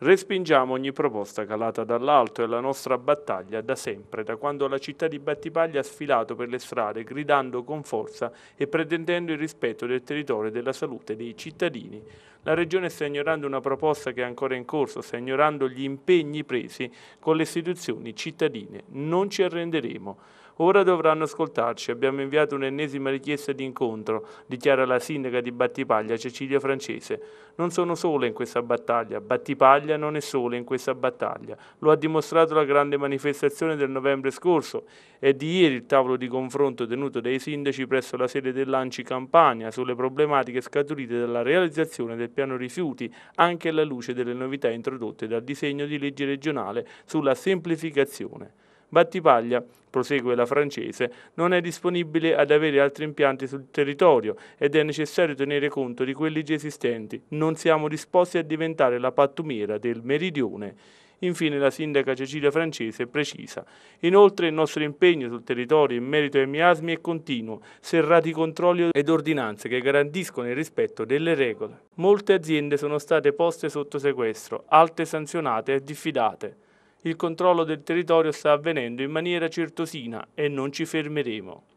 Respingiamo ogni proposta calata dall'alto e la nostra battaglia da sempre, da quando la città di Battipaglia ha sfilato per le strade gridando con forza e pretendendo il rispetto del territorio e della salute dei cittadini. La Regione sta ignorando una proposta che è ancora in corso, sta ignorando gli impegni presi con le istituzioni cittadine. Non ci arrenderemo. Ora dovranno ascoltarci. Abbiamo inviato un'ennesima richiesta di incontro, dichiara la sindaca di Battipaglia Cecilia Francese. Non sono sola in questa battaglia. Battipaglia l'Italia non è sola in questa battaglia, lo ha dimostrato la grande manifestazione del novembre scorso e di ieri il tavolo di confronto tenuto dai sindaci presso la sede dell'Anci Campania sulle problematiche scaturite dalla realizzazione del piano rifiuti, anche alla luce delle novità introdotte dal disegno di legge regionale sulla semplificazione. Battipaglia, prosegue la francese, non è disponibile ad avere altri impianti sul territorio ed è necessario tenere conto di quelli già esistenti. Non siamo disposti a diventare la pattumiera del meridione. Infine la sindaca Cecilia Francese precisa. Inoltre il nostro impegno sul territorio in merito ai miasmi è continuo, serrati controlli ed ordinanze che garantiscono il rispetto delle regole. Molte aziende sono state poste sotto sequestro, altre sanzionate e diffidate il controllo del territorio sta avvenendo in maniera certosina e non ci fermeremo.